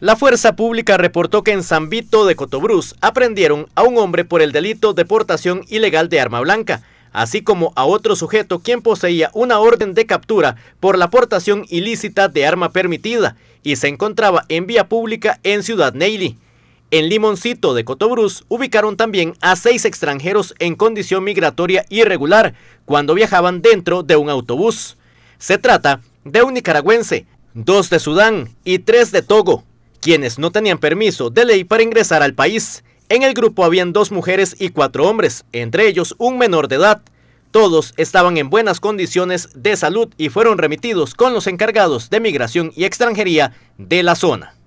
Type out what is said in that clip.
La Fuerza Pública reportó que en San Vito de Cotobruz aprendieron a un hombre por el delito de portación ilegal de arma blanca, así como a otro sujeto quien poseía una orden de captura por la portación ilícita de arma permitida y se encontraba en vía pública en Ciudad Neily. En Limoncito de Cotobruz ubicaron también a seis extranjeros en condición migratoria irregular cuando viajaban dentro de un autobús. Se trata de un nicaragüense, dos de Sudán y tres de Togo quienes no tenían permiso de ley para ingresar al país. En el grupo habían dos mujeres y cuatro hombres, entre ellos un menor de edad. Todos estaban en buenas condiciones de salud y fueron remitidos con los encargados de migración y extranjería de la zona.